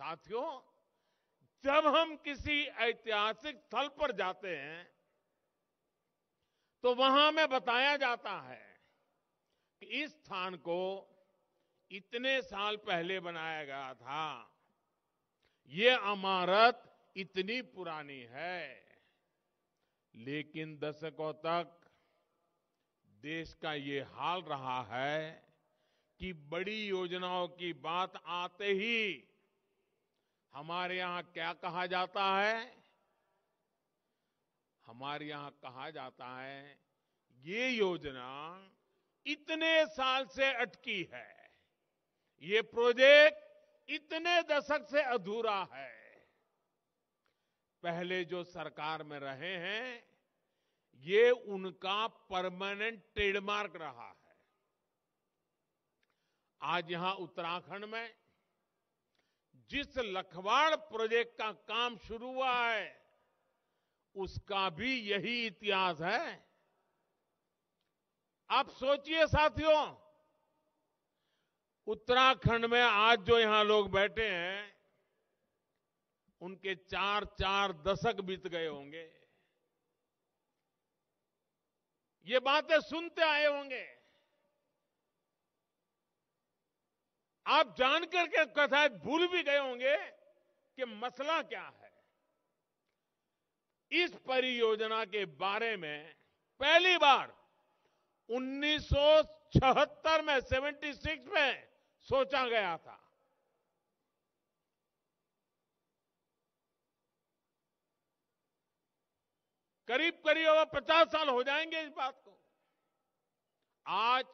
साथियों जब हम किसी ऐतिहासिक स्थल पर जाते हैं तो वहां में बताया जाता है कि इस स्थान को इतने साल पहले बनाया गया था ये इमारत इतनी पुरानी है लेकिन दशकों तक देश का ये हाल रहा है कि बड़ी योजनाओं की बात आते ही हमारे यहां क्या कहा जाता है हमारे यहां कहा जाता है ये योजना इतने साल से अटकी है ये प्रोजेक्ट इतने दशक से अधूरा है पहले जो सरकार में रहे हैं ये उनका परमानेंट ट्रेडमार्क रहा है आज यहां उत्तराखंड में जिस लखवाड़ प्रोजेक्ट का काम शुरू हुआ है उसका भी यही इतिहास है आप सोचिए साथियों उत्तराखंड में आज जो यहां लोग बैठे हैं उनके चार चार दशक बीत गए होंगे ये बातें सुनते आए होंगे आप जानकर के कथा भूल भी गए होंगे कि मसला क्या है इस परियोजना के बारे में पहली बार 1976 में 76 में सोचा गया था करीब करीब अब पचास साल हो जाएंगे इस बात को आज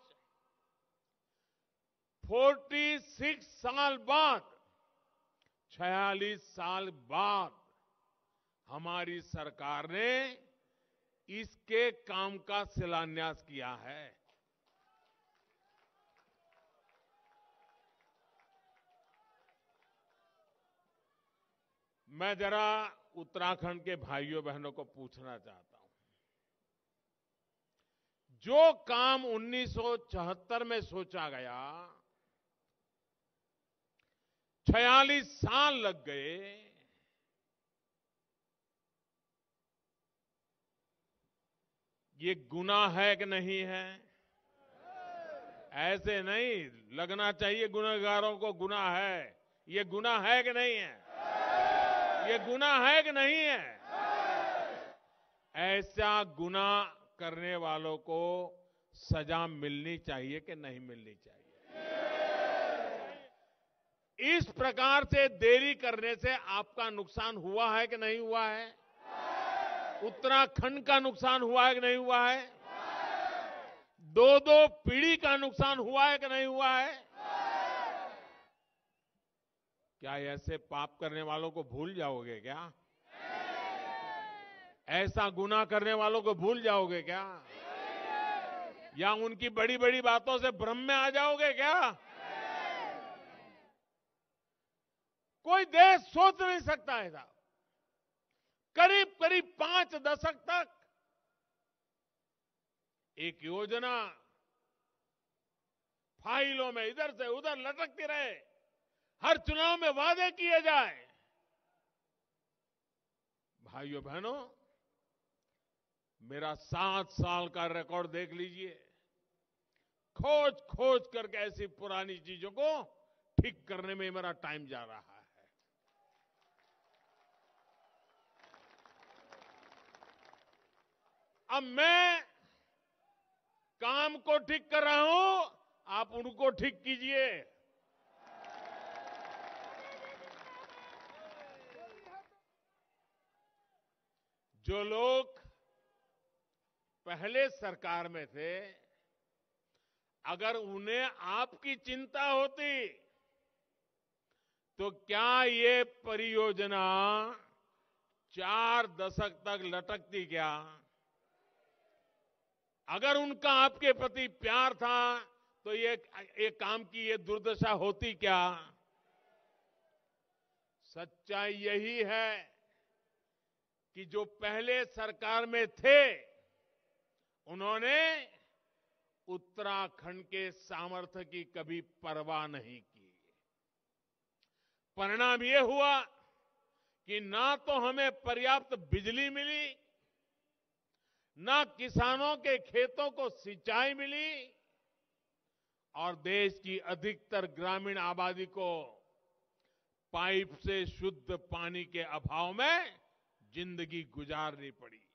46 साल बाद 46 साल बाद हमारी सरकार ने इसके काम का शिलान्यास किया है मैं जरा उत्तराखंड के भाइयों बहनों को पूछना चाहता हूं जो काम 1974 में सोचा गया छियालीस साल लग गए ये गुना है कि नहीं है ऐसे नहीं लगना चाहिए गुनाहगारों को गुना है ये गुना है कि नहीं है ये गुना है कि नहीं है ऐसा गुना करने वालों को सजा मिलनी चाहिए कि नहीं मिलनी चाहिए इस प्रकार से देरी करने से आपका नुकसान हुआ है कि नहीं हुआ है उत्तराखंड का नुकसान हुआ है कि नहीं हुआ है दो दो पीढ़ी का नुकसान हुआ है कि नहीं हुआ है क्या ऐसे पाप करने वालों को भूल जाओगे क्या ऐसा गुना करने वालों को भूल जाओगे क्या या उनकी बड़ी बड़ी बातों से भ्रम में आ जाओगे क्या कोई देश सोच नहीं सकता है साहब करीब करीब पांच दशक तक एक योजना फाइलों में इधर से उधर लटकती रहे हर चुनाव में वादे किए जाए भाइयों बहनों मेरा सात साल का रिकॉर्ड देख लीजिए खोज खोज करके ऐसी पुरानी चीजों को ठीक करने में मेरा टाइम जा रहा है अब मैं काम को ठीक कर रहा हूं आप उनको ठीक कीजिए जो लोग पहले सरकार में थे अगर उन्हें आपकी चिंता होती तो क्या ये परियोजना चार दशक तक लटकती क्या अगर उनका आपके प्रति प्यार था तो ये ये काम की ये दुर्दशा होती क्या सच्चाई यही है कि जो पहले सरकार में थे उन्होंने उत्तराखंड के सामर्थ्य की कभी परवाह नहीं की परिणाम यह हुआ कि ना तो हमें पर्याप्त बिजली मिली न किसानों के खेतों को सिंचाई मिली और देश की अधिकतर ग्रामीण आबादी को पाइप से शुद्ध पानी के अभाव में जिंदगी गुजारनी पड़ी